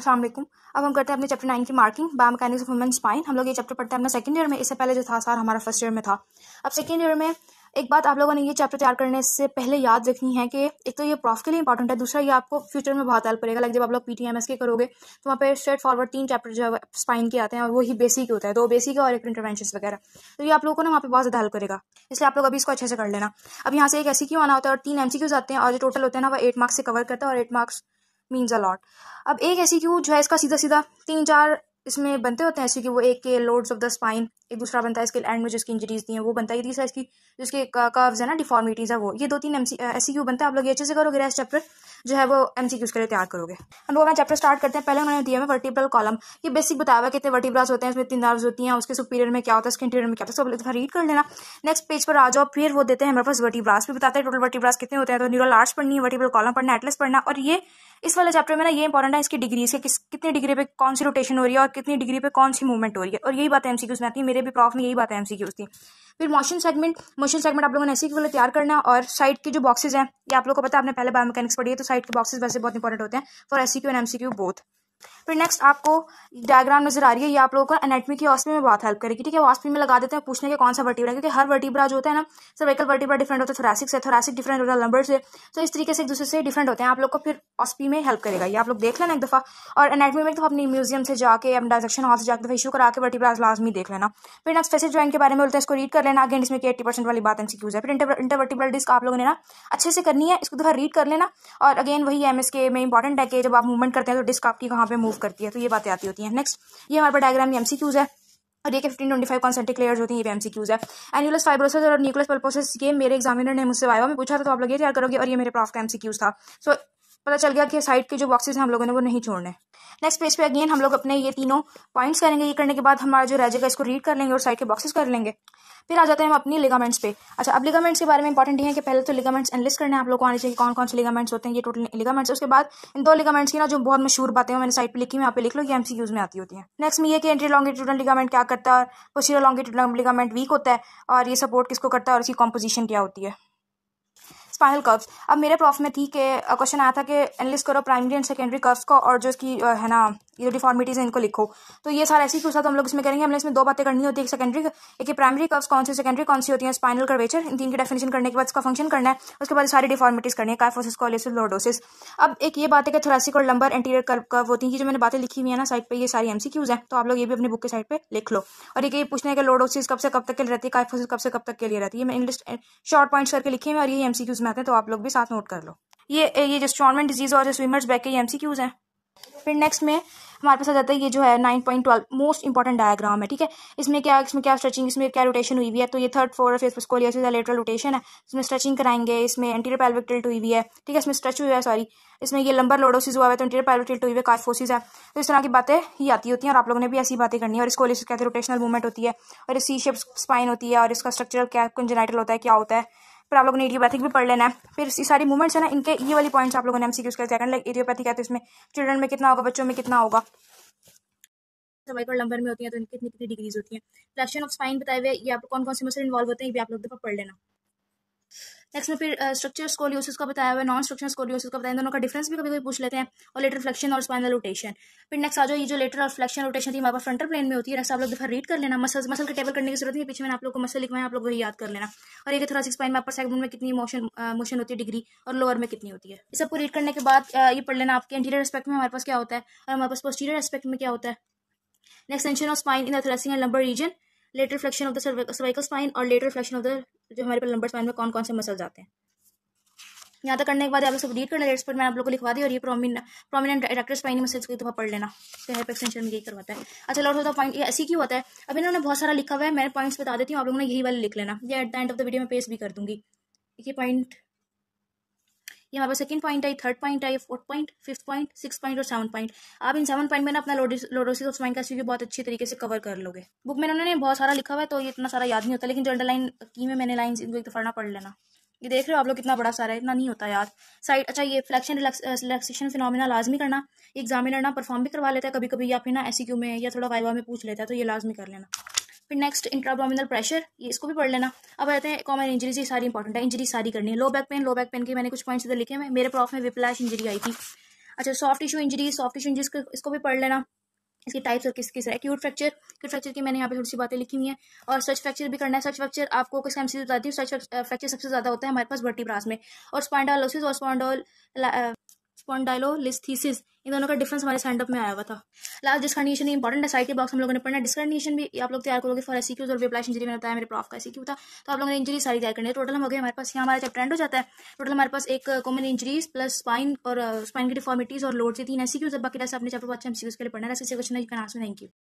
असलम अब हम करते हैं अपने चैप्टर नाइन की मार्किंग बा मैकेनिक्स ऑफ ह्यूमन स्पाइन हम लोग ये चैप्टर पढ़ते हैं अपना सेकंड ईयर में इससे पहले जो था सार हमारा फर्स्ट ईयर में था अब सेकंड ईयर में एक बात आप लोगों ने ये चैप्टर तैयार करने से पहले याद रखनी है कि एक तो ये प्रॉफ के लिए इंपॉर्टेंट है दूसरा ये आपको फ्यूचर में बहुत हेल्प करेगा लाइक जब आप लोग पी टी एम एस के करोगे तो वहाँ पे स्ट्रेट फॉरवर्ड तीन चैप्टर जो है स्पाइन के आते हैं और वही बेसिक होता है दो बेसिक और एक इंटरवेंशन वगैरह तो ये आप लोगों को ना वहाँ पर बहुत ज़्यादा हेल्प करेगा इसलिए आप लोग अभी इसको अच्छे से कर लेना अब यहाँ से एक ऐसी क्यों आना होता है और तीन एम आते हैं और जो टोटल होते हैं ना वो एट मार्क्स से कवर करता है और eight marks means a lot अब एक ऐसी क्यू जो है इसका सीधा सीधा तीन चार इसमें बनते होते हैं ऐसे कि वो एक के लोड्स ऑफ द स्पाइन एक दूसरा बनता है इसके एंड में जिसकी इंजरीज दी हैं वो बनता है तीसरा इसकी जिसके कर्व्स है ना डिफॉर्मिटीज़ है वो ये दो तीन एम सी ऐसी क्यू बनता है आप लोग ये अच्छे से करोगे रेस्ट चैप्टर जो है वो एम सी क्यूज़ के लिए तैयार करोगे हम लोग अपना चैप्टर स्टार्ट करते हैं पहले उन्होंने दिया है वर्टिब्रल कॉलम ये बेसिक बताया हुआ कितने वर्टिब्रास होते हैं इसमें तीन नर्व्स होती हैं उसके सुपीरियर में क्या होता है उसके इंटीरियर में क्या होता है सब रीड कर लेना नेक्स्ट पेज पर आ जाओ फिर वो देते हैं हमारे पास वर्टिब्रास भी बताते हैं टोटल वर्टिब्रास कितने होते हैं तो न्यूरल आर्ट्स पढ़नी है वर्टिब्रल कॉलम पढ़ना एटलस पढ़ना और ये इस वाले चैप्टर में ना ये इंपॉर्टेंट है इसकी डिग्री इसके किस कितनी डिग्री पे कौन सी रोटेशन हो रही है और कितनी डिग्री पे कौन सी मूवमेंट हो रही है और यही बात एमसीक्यूज में आती है मेरे भी प्रॉफ में यही बात की उसकी फिर मोशन सेगमेंट मोशन सेगमेंट आप लोगों ने ऐसे वाले तैयार करना है और साइड के जो बॉक्सेज हैं ये आप लोगों को पता है आपने पहले बायोमैकेनिक्स पढ़ी है तो साइड के बॉक्सेज वैसे बहुत इंपॉर्टेंट होते हैं for S C Q and MCQ both फिर नेक्स्ट आपको डायग्राम नजर आ रही है ये आप लोगों को एनेटमी की ऑस्पी में बहुत हेल्प करेगी ठीक है ऑस्पी में लगा देते हैं पूछने के कौन सा वर्टिब्रा क्योंकि हर वर्टिब्रा जो होता है ना सर्वाइकल वर्टिब्रा डिफरेंट होता है थोरासिक से थोरासिक डिफरेंट होता है लंबर से तो इस तरीके से एक दूसरे से डिफरेंट होते हैं आप लोग को फिर ऑस्पी में हेल्प करेगा ये आप लोग देख लेना एक दफ़ा और एनेटमी में एक दफ़ा अपनी म्यूजियम से जाके अपने डायरेक्शन हॉल से जाकर इशू करा के वर्टिब्रा लाजमी देख लेना फिर नेक्स्ट फेसिस ज्वाइन के बारे में बोलते हैं इसको रीड कर लेना अगेन इसमें एट्टी परसेंट वाली बात एम सी है फिर इंटरवर्टिब्रल डिस्क आप लोगों ने ना अच्छे से करनी है इसको दफ़ा रीड कर लेना और अगेन वही एम एस के में इंपॉर्टेंट है कि जब आप मूवमेंट करते हैं तो डिस्क आपकी कहाँ पे मूव करती है तो ये बातें आती होती हैं नेक्स्ट ये हमारे पास डायग्राम में क्यूज है और ये fifteen twenty five concentric layers होती है ये क्यूज है एनुलस फाइब्रोसिस और न्यूक्लियस पल्पोसिस ये मेरे एग्जामिनर ने मुझसे वायवा मैं पूछा था तो आप लोग ये तैयार करोगे और ये मेरे प्रॉफ का क्यूज था सो पता चल गया कि साइड के जो बॉक्सेस हैं हम लोगों ने वो नहीं छोड़ने नेक्स्ट पेज पे अगेन हम लोग अपने ये तीनों पॉइंट्स करेंगे ये करने के बाद हमारा जो रह जाएगा इसको रीड कर लेंगे और साइड के बॉक्सेस कर लेंगे फिर आ जाते हैं हम अपनी लिगामेंट्स पे अच्छा अब लिगामेंट्स के बारे में इंपॉर्टेंट ये है कि पहले तो लिगामेंट्स एनलिस्ट करने आप लोगों को आने चाहिए कौन कौन से लिगामेंट्स होते हैं ये टोटल लिगामेंट्स उसके बाद इन दो लिगामेंट्स की ना जो बहुत मशहूर बातें हैं मैंने साइड पर लिखी हुई यहाँ पे लिख लो ये एमसीक्यूज में आती होती है नेक्स्ट में ये कि एंट्री लॉन्गिट्यूडल लिगामेंट क्या करता है और पोस्टीरियर लॉन्गिट्यूडल लिगामेंट वीक होता है और ये सपोर्ट किसको करता है और इसकी कॉम्पोजिशन क्या होती है स्पाइनल कर्व्स अब मेरे प्रॉफ में थी कि क्वेश्चन आया था कि एनलिस करो प्राइमरी एंड सेकेंडरी कर्व्स को और जो इसकी है ना ये जो डिफॉर्मिटीज़ हैं इनको लिखो तो ये सारे ऐसी के साथ हम लोग इसमें करेंगे हमने इसमें दो बातें करनी होती है एक सेकेंडरी एक प्राइमरी कव्स कौन सी सेकेंडरी कौन सी होती है स्पाइनल कर्वेचर इन तीन की डेफिनेशन करने के बाद इसका फंक्शन करना है उसके बाद सारी डिफॉर्मिटीज़ करनी है काफोसिस कोलिसिस लोडोसिस अब एक ये बात है कि थोरासिक और लंबर एंटीरियर कर्व कर्व होती है जो मैंने बातें लिखी हुई है ना साइड पर ये सारी क्यूज हैं तो आप लोग ये भी अपनी बुक के साइड पर लिख लो और ये पूछना है कि लोडोसिस कब से कब तक के लिए रहती है काइफोसिस कब से कब तक के लिए रहती है मैं इंग्लिश शॉर्ट पॉइंट्स करके लिखे हैं और ये क्यूज में आते हैं तो आप लोग भी साथ नोट कर लो ये ये जो स्ट्रॉनमेंट डिजीज और जो स्विमर्स बैक के ये एम हैं फिर नेक्स्ट में हमारे पास आ जाता है ये जो है nine point twelve most important diagram है ठीक है इसमें क्या इसमें क्या स्ट्रेचिंग इसमें क्या रोटेशन हुई हुई है तो ये third four phase scoliosis lateral rotation है इसमें स्ट्रेचिंग कराएंगे इसमें एंटीरियर पेल्विक टिल्ट हुई हुई है ठीक है इसमें स्ट्रेच हुआ है सॉरी इसमें ये लंबर लोडोसिस हुआ है तो एंटीरियर पेल्विक टिल्ट हुई है कार्फोसिस है तो इस तरह की बातें ही आती होती हैं और आप लोगों ने भी ऐसी बातें करनी है और स्कोलियोसिस कहते हैं रोटेशनल मूवमेंट होती है और सी शेप स्पाइन होती है और इसका स्ट्रक्चरल क्या जेनाइटल होता है क्या होता है फिर आप लोगों ने एडियोपैथिक भी पढ़ लेना है फिर इसी सारी मूवमेंट्स है ना इनके ये वाली पॉइंट्स आप लोगों ने एमसीक्यूज करके करना लाइक एडियोपैथिक है तो इसमें चिल्ड्रन में कितना होगा बच्चों में कितना होगा सर्वाइकल नंबर में होती है तो इनकी कितनी कितनी डिग्रीज होती है फ्लेक्शन ऑफ स्पाइन बताए हुए ये आप कौन कौन से मसल इन्वॉल्व होते हैं ये भी आप लोग दफा पढ़ लेना नेक्स्ट में फिर स्ट्रक्चर uh, स्कोलियोसिस का बताया हुआ है नॉन स्ट्रक्चर स्कोलियोसिस का बताया दोनों का डिफरेंस भी कभी कभी पूछ लेते हैं और लेटर फ्लेक्शन और स्पाइनल रोटेशन फिर नेक्स्ट आ जाओ ये जो लेटर और फ्लेक्शन रोटेशन थी हमारे पास फ्रंटल प्लेन में होती है नेक्स्ट आप लोग दफा रीड कर लेना मसल मसल का टेबल करने की जरूरत नहीं पीछे मैंने आप लोग को मसल लिखवाया आप लोग वही याद कर लेना और एक थोड़ा सा स्पाइन में आप सेगमेंट में कितनी मोशन मोशन uh, होती है डिग्री और लोअर में कितनी होती है इस सबको रीड करने के बाद uh, ये पढ़ लेना आपके इंटीरियर एस्पेक्ट में हमारे पास क्या होता है और हमारे पास पोस्टीरियर एस्पेक्ट में क्या होता है next extension of spine in the thoracic and lumbar region lateral flexion of the cervical spine और लेटर फ्लेक्शन ऑफ द तो जो हमारे पास नंबर स्पाइन में कौन कौन से मसल्स आते हैं यहाँ तक करने के बाद आप लोग सब रीड करना लेट्स पर मैं आप लोग को लिखवा दी और ये प्रोमिनेंट डायरेक्टर स्पाइनी मसल्स को दफा पढ़ लेना तो हेप एक्सटेंशन में यही करवाता है अच्छा लॉर्ड होता पॉइंट ये ऐसी क्यों होता है अब इन्होंने बहुत सारा लिखा हुआ है मैं पॉइंट्स बता देती हूँ आप लोगों ने यही वाले लिख लेना ये at the end of the video मैं पेस्ट भी कर दूंगी ये पॉइंट ये हमारे पास सेकंड पॉइंट आई थर्ड पॉइंट आई fourth point fifth point six point और सेवन पॉइंट आप इन सेवन पॉइंट में ना अपना लोडोसिस ऑफ स्वाइन का सीक्यू बहुत अच्छी तरीके से कवर कर लोगे बुक में उन्होंने बहुत सारा लिखा हुआ है तो ये इतना सारा याद नहीं होता लेकिन जो अंडरलाइन की में मैंने लाइन इनको एक दफा पढ़ लेना ये देख रहे हो आप लोग कितना बड़ा सारा है इतना नहीं होता यार साइड अच्छा ये फ्लैक्शन रिलैक्सेशन फिनोमिना लाजमी करना एग्जामिनर ना परफॉर्म भी करवा लेता है कभी कभी या फिर ना एस e में या थोड़ा वाइवा में पूछ लेता है तो ये लाजमी कर लेना फिर नेक्स्ट इंट्राबोमिनल प्रेशर ये इसको भी पढ़ लेना अब आते हैं कॉमन इंजरीज ये सारी इंपॉर्टेंट है इंजरी सारी करनी है low back pain low back pain के मैंने कुछ पॉइंट्स इधर लिखे हैं मेरे प्रॉफ में विपलाश इंजरी आई थी अच्छा soft tissue injury soft tissue injury इसको भी पढ़ लेना इसकी टाइप्स और किस किस है क्यूट फ्रैक्चर क्यूट फ्रैक्चर की मैंने यहाँ पे थोड़ी सी बातें लिखी हुई हैं और सर्च फ्रैक्चर भी करना है सर्च फ्रैक्चर आपको किस टाइम से बताती हूँ सर्च फ्रैक्चर सबसे ज़्यादा होता है हमारे पास बर्टी ब्रास में और स्पॉन्डालोसिस और स्पॉन्डोल स्पॉन्डाइलोलिस्थीसिस इन दोनों का डिफरेंस हमारे स्टैंडअप में आया हुआ था लास्ट डिस्कंडीशन इंपॉर्टेंट है साइड के बॉक्स हम लोगों ने पढ़ना डिस्कंडीशन भी आप लोग तैयार करोगे फॉर एस क्यूज और वेप्लाश इंजरी में है मेरे प्रॉफ का ऐसी क्यू e था तो आप लोगों ने इंजरी सारी तैयार करनी है टोटल हम हो गए हमारे पास यहाँ हमारा जब ट्रेंड हो जाता है टोटल हमारे पास एक कॉमन इंजरीज प्लस स्पाइन और स्पाइन uh, की डिफॉर्मिटीज और लोड से तीन ऐसी क्यूज e बाकी अपने चैप्टर को एम सी के लिए पढ़ना है क्वेश्चन है you can answer thank you